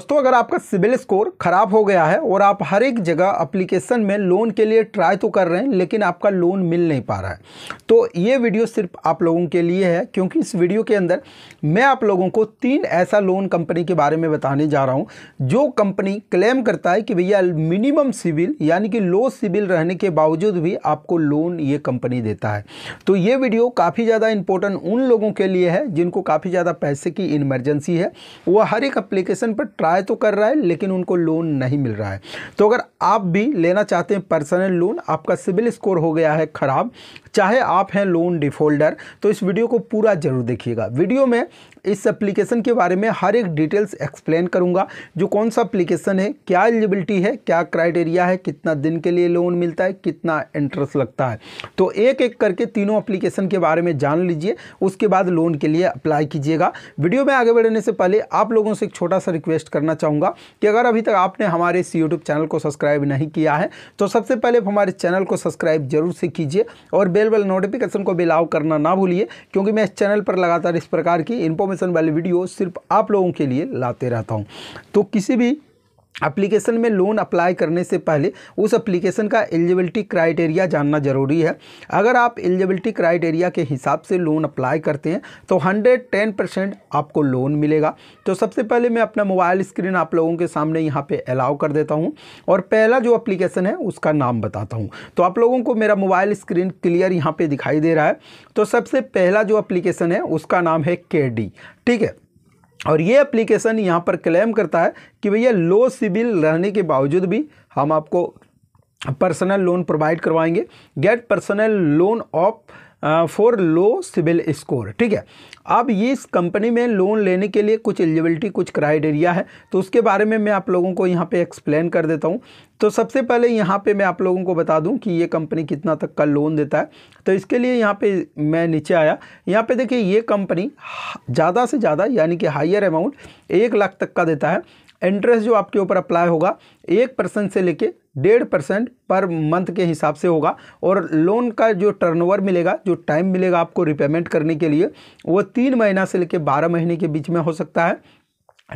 दोस्तों अगर आपका सिविल स्कोर ख़राब हो गया है और आप हर एक जगह अप्लीकेशन में लोन के लिए ट्राई तो कर रहे हैं लेकिन आपका लोन मिल नहीं पा रहा है तो ये वीडियो सिर्फ आप लोगों के लिए है क्योंकि इस वीडियो के अंदर मैं आप लोगों को तीन ऐसा लोन कंपनी के बारे में बताने जा रहा हूँ जो कंपनी क्लेम करता है कि भैया मिनिमम सिविल यानी कि लो सिविल रहने के बावजूद भी आपको लोन ये कंपनी देता है तो ये वीडियो काफ़ी ज़्यादा इंपॉर्टेंट उन लोगों के लिए है जिनको काफ़ी ज़्यादा पैसे की इमरजेंसी है वह हर एक अप्लीकेशन पर ट्राई ट्राई तो कर रहा है लेकिन उनको लोन नहीं मिल रहा है तो अगर आप भी लेना चाहते हैं पर्सनल लोन आपका सिविल स्कोर हो गया है ख़राब चाहे आप हैं लोन डिफ़ोल्डर तो इस वीडियो को पूरा ज़रूर देखिएगा वीडियो में इस एप्लीकेशन के बारे में हर एक डिटेल्स एक्सप्लेन करूँगा जो कौन सा एप्लीकेशन है क्या एलिजिबिलिटी है क्या क्राइटेरिया है कितना दिन के लिए लोन मिलता है कितना इंटरेस्ट लगता है तो एक एक करके तीनों एप्लीकेशन के बारे में जान लीजिए उसके बाद लोन के लिए अप्लाई कीजिएगा वीडियो में आगे बढ़ने से पहले आप लोगों से एक छोटा सा रिक्वेस्ट करना चाहूँगा कि अगर अभी तक आपने हमारे इस यूट्यूब चैनल को सब्सक्राइब नहीं किया है तो सबसे पहले हमारे चैनल को सब्सक्राइब जरूर से कीजिए और बेल बेल नोटिफिकेशन को बिलाव करना ना भूलिए क्योंकि मैं इस चैनल पर लगातार इस प्रकार की इन्फॉर्मेशन इन्फॉर्मेशन वाली वीडियो सिर्फ आप लोगों के लिए लाते रहता हूँ तो किसी भी एप्लीकेशन में लोन अप्लाई करने से पहले उस एप्लीकेशन का एलिजिबिलिटी क्राइटेरिया जानना जरूरी है अगर आप एलिजिबिलिटी क्राइटेरिया के हिसाब से लोन अप्लाई करते हैं तो 110 परसेंट आपको लोन मिलेगा तो सबसे पहले मैं अपना मोबाइल स्क्रीन आप लोगों के सामने यहाँ पे अलाउ कर देता हूँ और पहला जो अप्लीकेशन है उसका नाम बताता हूँ तो आप लोगों को मेरा मोबाइल स्क्रीन क्लियर यहाँ पर दिखाई दे रहा है तो सबसे पहला जो अप्लीकेशन है उसका नाम है के ठीक है और ये एप्लीकेशन यहाँ पर क्लेम करता है कि भैया लो सिबिल रहने के बावजूद भी हम आपको पर्सनल लोन प्रोवाइड करवाएंगे get personal loan of for low CIBIL score ठीक है अब ये इस कंपनी में लोन लेने के लिए कुछ एलिजिबिलिटी कुछ क्राइटेरिया है तो उसके बारे में मैं आप लोगों को यहाँ पे एक्सप्लेन कर देता हूँ तो सबसे पहले यहाँ पे मैं आप लोगों को बता दूँ कि ये कंपनी कितना तक का लोन देता है तो इसके लिए यहाँ पे मैं नीचे आया यहाँ पे देखिए ये कंपनी ज़्यादा से ज़्यादा यानी कि हाइयर अमाउंट एक लाख तक का देता है इंटरेस्ट जो आपके ऊपर अप्लाई होगा एक परसेंट से लेके डेढ़ परसेंट पर मंथ के हिसाब से होगा और लोन का जो टर्नओवर मिलेगा जो टाइम मिलेगा आपको रिपेमेंट करने के लिए वो तीन महीना से लेकर बारह महीने के बीच में हो सकता है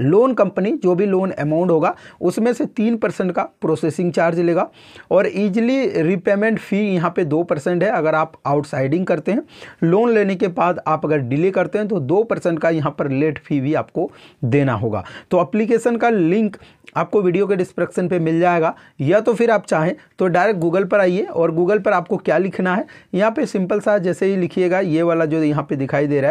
लोन कंपनी जो भी लोन अमाउंट होगा उसमें से तीन परसेंट का प्रोसेसिंग चार्ज लेगा और इजीली रिपेमेंट फ़ी यहाँ पे दो परसेंट है अगर आप आउटसाइडिंग करते हैं लोन लेने के बाद आप अगर डिले करते हैं तो दो परसेंट का यहाँ पर लेट फ़ी भी आपको देना होगा तो अप्लीकेशन का लिंक आपको वीडियो के डिस्क्रिप्शन पे मिल जाएगा या तो फिर आप चाहें तो डायरेक्ट गूगल पर आइए और गूगल पर आपको क्या लिखना है यहाँ पे सिंपल सा जैसे ही लिखिएगा ये वाला जो यहाँ पे दिखाई दे रहा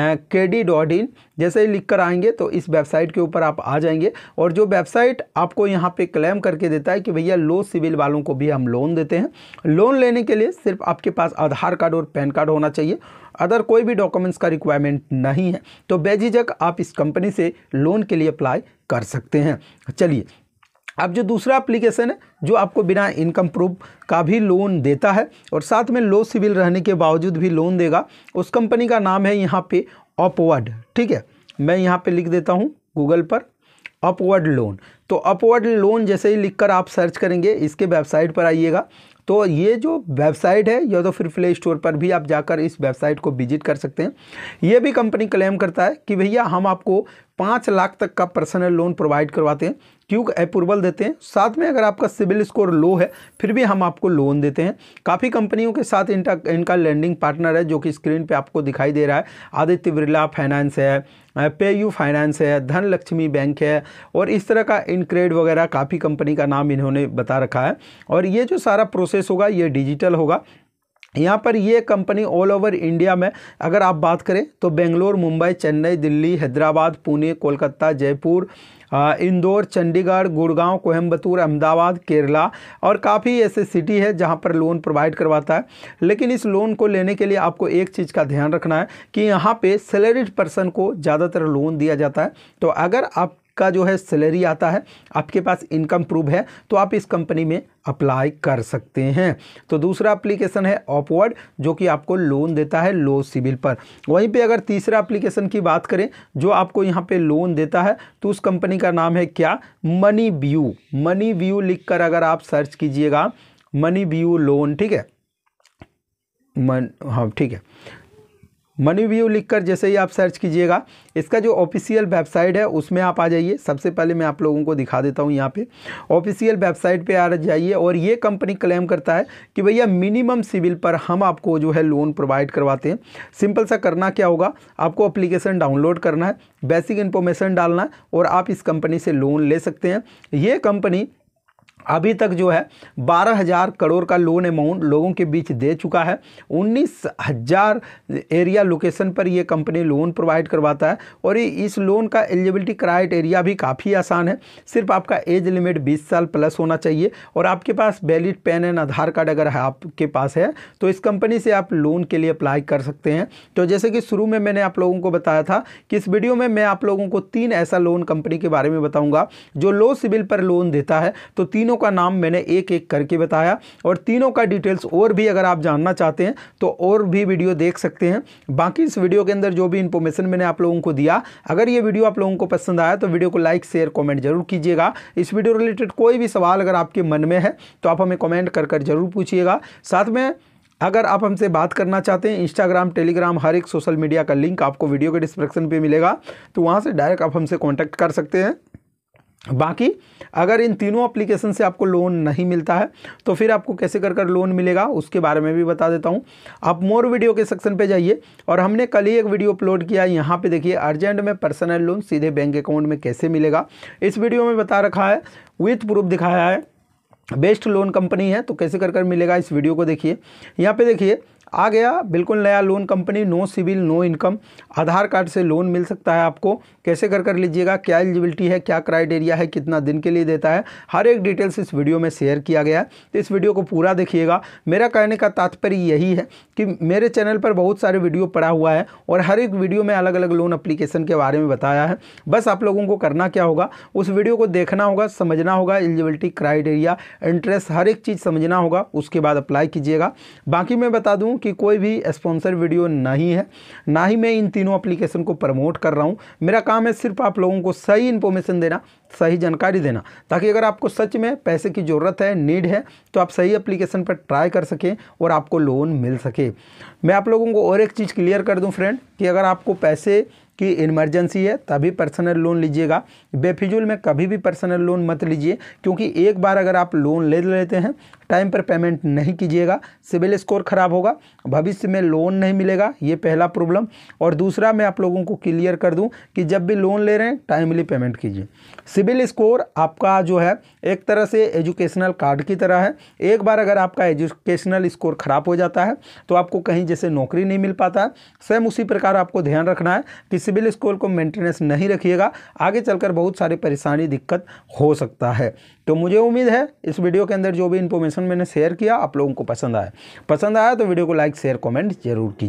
है के डी डॉट इन जैसे ही लिख कर आएंगे तो इस वेबसाइट वेबसाइट के ऊपर आप आ जाएंगे और जो वेबसाइट आपको यहाँ पे क्लेम करके देता है कि भैया लो सिविल वालों को भी हम लोन देते हैं लोन लेने के लिए सिर्फ आपके पास आधार कार्ड और पैन कार्ड होना चाहिए अदर कोई भी डॉक्यूमेंट्स का रिक्वायरमेंट नहीं है तो बेझिझक आप इस कंपनी से लोन के लिए अप्लाई कर सकते हैं चलिए अब जो दूसरा एप्लीकेशन है जो आपको बिना इनकम प्रूफ का भी लोन देता है और साथ में लो सिविल रहने के बावजूद भी लोन देगा उस कंपनी का नाम है यहाँ पे अपवर्ड ठीक है मैं यहाँ पे लिख देता हूँ गूगल पर अपवर्ड लोन तो अपवर्ड लोन जैसे ही लिखकर आप सर्च करेंगे इसके वेबसाइट पर आइएगा तो ये जो वेबसाइट है या तो फिर प्ले स्टोर पर भी आप जाकर इस वेबसाइट को विजिट कर सकते हैं ये भी कंपनी क्लेम करता है कि भैया हम आपको पाँच लाख तक का पर्सनल लोन प्रोवाइड करवाते हैं क्योंकि अप्रूवल देते हैं साथ में अगर आपका सिविल स्कोर लो है फिर भी हम आपको लोन देते हैं काफ़ी कंपनियों के साथ इनका इनका लैंडिंग पार्टनर है जो कि स्क्रीन पे आपको दिखाई दे रहा है आदित्य बिरला फाइनेंस है पे यू फाइनेंस है धनलक्ष्मी बैंक है और इस तरह का इन फिनक्रेड वगैरह काफ़ी कंपनी का नाम इन्होंने बता रखा है और ये जो सारा प्रोसेस होगा ये डिजिटल होगा यहाँ पर ये कंपनी ऑल ओवर इंडिया में अगर आप बात करें तो बेंगलोर मुंबई चेन्नई दिल्ली हैदराबाद पुणे कोलकाता जयपुर इंदौर चंडीगढ़ गुड़गांव कोयम्बतूर अहमदाबाद केरला और काफ़ी ऐसे सिटी है जहां पर लोन प्रोवाइड करवाता है लेकिन इस लोन को लेने के लिए आपको एक चीज़ का ध्यान रखना है कि यहां पे सैलरीड पर्सन को ज़्यादातर लोन दिया जाता है तो अगर आप का जो है सैलरी आता है आपके पास इनकम प्रूफ है तो आप इस कंपनी में अप्लाई कर सकते हैं तो दूसरा एप्लीकेशन है ऑपवर्ड जो कि आपको लोन देता है लो सिविल पर वहीं पे अगर तीसरा एप्लीकेशन की बात करें जो आपको यहाँ पे लोन देता है तो उस कंपनी का नाम है क्या मनी व्यू मनी व्यू लिख अगर आप सर्च कीजिएगा मनी व्यू लोन ठीक है मन हाँ ठीक है मनी व्यू लिख कर जैसे ही आप सर्च कीजिएगा इसका जो ऑफिशियल वेबसाइट है उसमें आप आ जाइए सबसे पहले मैं आप लोगों को दिखा देता हूँ यहाँ पे ऑफिशियल वेबसाइट पे आ जाइए और ये कंपनी क्लेम करता है कि भैया मिनिमम सिविल पर हम आपको जो है लोन प्रोवाइड करवाते हैं सिंपल सा करना क्या होगा आपको अप्लीकेशन डाउनलोड करना है बेसिक इन्फॉर्मेशन डालना है और आप इस कंपनी से लोन ले सकते हैं ये कंपनी अभी तक जो है बारह हज़ार करोड़ का लोन अमाउंट लोगों के बीच दे चुका है उन्नीस हज़ार एरिया लोकेशन पर ये कंपनी लोन प्रोवाइड करवाता है और इस लोन का एलिजिबिलिटी क्राइटेरिया भी काफ़ी आसान है सिर्फ आपका एज लिमिट बीस साल प्लस होना चाहिए और आपके पास valid PAN and Aadhaar card अगर है आपके पास है तो इस कंपनी से आप लोन के लिए अप्लाई कर सकते हैं तो जैसे कि शुरू में मैंने आप लोगों को बताया था कि इस वीडियो में मैं आप लोगों को तीन ऐसा लोन कंपनी के बारे में बताऊँगा जो लो सिविल पर लोन देता है तो तीन तीनों का नाम मैंने एक एक करके बताया और तीनों का डिटेल्स और भी अगर आप जानना चाहते हैं तो और भी वीडियो देख सकते हैं बाकी इस वीडियो के अंदर जो भी इन्फॉर्मेशन मैंने आप लोगों को दिया अगर ये वीडियो आप लोगों को पसंद आया तो वीडियो को लाइक शेयर कॉमेंट जरूर कीजिएगा इस वीडियो रिलेटेड कोई भी सवाल अगर आपके मन में है तो आप हमें कॉमेंट कर कर जरूर पूछिएगा साथ में अगर आप हमसे बात करना चाहते हैं इंस्टाग्राम टेलीग्राम हर एक सोशल मीडिया का लिंक आपको वीडियो के डिस्क्रिप्शन पे मिलेगा तो वहाँ से डायरेक्ट आप हमसे कॉन्टैक्ट कर सकते हैं बाकी अगर इन तीनों एप्लीकेशन से आपको लोन नहीं मिलता है तो फिर आपको कैसे कर कर लोन मिलेगा उसके बारे में भी बता देता हूँ आप मोर वीडियो के सेक्शन पे जाइए और हमने कल ही एक वीडियो अपलोड किया यहाँ पे देखिए अर्जेंट में पर्सनल लोन सीधे बैंक अकाउंट में कैसे मिलेगा इस वीडियो में बता रखा है विथ प्रूफ दिखाया है बेस्ट लोन कंपनी है तो कैसे कर कर मिलेगा इस वीडियो को देखिए यहाँ पे देखिए आ गया बिल्कुल नया loan company no CIBIL no income Aadhaar card से लोन मिल सकता है आपको कैसे कर कर लीजिएगा क्या एलिजिबिलिटी है क्या क्राइटेरिया है कितना दिन के लिए देता है हर एक डिटेल्स इस वीडियो में शेयर किया गया है तो इस वीडियो को पूरा देखिएगा मेरा कहने का तात्पर्य यही है कि मेरे चैनल पर बहुत सारे वीडियो पड़ा हुआ है और हर एक वीडियो में अलग अलग लोन अप्लीकेशन के बारे में बताया है बस आप लोगों को करना क्या होगा उस वीडियो को देखना होगा समझना होगा एलिजिबिलिटी क्राइटेरिया इंटरेस्ट हर एक चीज़ समझना होगा उसके बाद अप्लाई कीजिएगा बाकी मैं बता दूँ कि कोई भी स्पॉन्सर वीडियो नहीं है ना ही मैं इन तीनों एप्लीकेशन को प्रमोट कर रहा हूँ मेरा काम है सिर्फ आप लोगों को सही इन्फॉर्मेशन देना सही जानकारी देना ताकि अगर आपको सच में पैसे की ज़रूरत है नीड है तो आप सही एप्लीकेशन पर ट्राई कर सकें और आपको लोन मिल सके मैं आप लोगों को और एक चीज़ क्लियर कर दूँ फ्रेंड कि अगर आपको पैसे कि इमरजेंसी है तभी पर्सनल लोन लीजिएगा बेफिजूल में कभी भी पर्सनल लोन मत लीजिए क्योंकि एक बार अगर आप लोन ले लेते हैं टाइम पर पेमेंट नहीं कीजिएगा सिविल स्कोर ख़राब होगा भविष्य में लोन नहीं मिलेगा ये पहला प्रॉब्लम और दूसरा मैं आप लोगों को क्लियर कर दूं कि जब भी लोन ले रहे हैं टाइमली पेमेंट कीजिए सिविल स्कोर आपका जो है एक तरह से एजुकेशनल कार्ड की तरह है एक बार अगर आपका एजुकेशनल स्कोर ख़राब हो जाता है तो आपको कहीं जैसे नौकरी नहीं मिल पाता है सेम उसी प्रकार आपको ध्यान रखना है कि सिविल स्कोर को मेंटेनेंस नहीं रखिएगा आगे चलकर बहुत सारी परेशानी दिक्कत हो सकता है तो मुझे उम्मीद है इस वीडियो के अंदर जो भी इन्फॉर्मेशन मैंने शेयर किया आप लोगों को पसंद आया पसंद आया तो वीडियो को लाइक शेयर कॉमेंट जरूर कीजिए